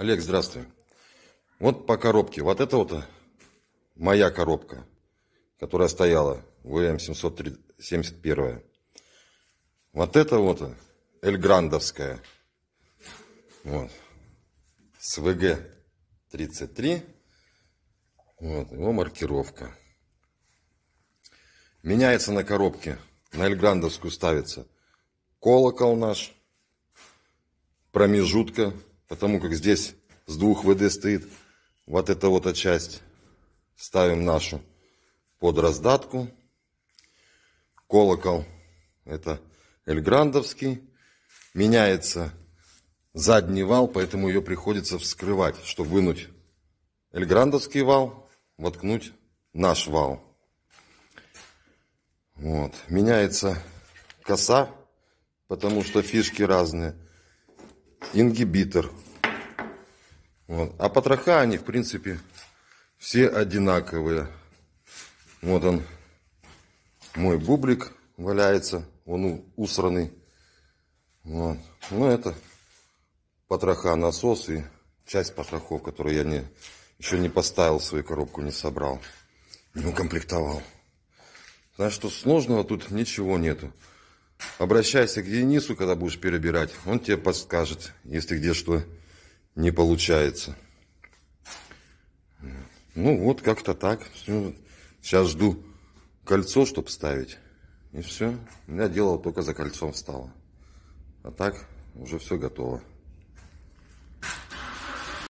Олег, здравствуй. Вот по коробке. Вот это вот э, моя коробка, которая стояла в ВМ-771. Вот это вот э, Эльграндовская. Вот. С ВГ-33. Вот, его маркировка. Меняется на коробке. На Эльграндовскую ставится колокол наш, промежутка Потому как здесь с двух ВД стоит вот эта вот часть. Ставим нашу под раздатку. Колокол это Эльграндовский. Меняется задний вал, поэтому ее приходится вскрывать, чтобы вынуть Эльграндовский вал, воткнуть наш вал. Вот. Меняется коса, потому что фишки разные ингибитор. Вот. А потроха они, в принципе, все одинаковые. Вот он, мой бублик валяется, он усранный. Вот. Ну, это потроха насос и часть потрохов, которые я не, еще не поставил в свою коробку, не собрал, не укомплектовал. Значит, что сложного тут ничего нету. Обращайся к Денису, когда будешь перебирать. Он тебе подскажет, если где что не получается. Ну вот, как-то так. Все. Сейчас жду кольцо, чтобы ставить. И все. меня делал только за кольцом встало. А так уже все готово.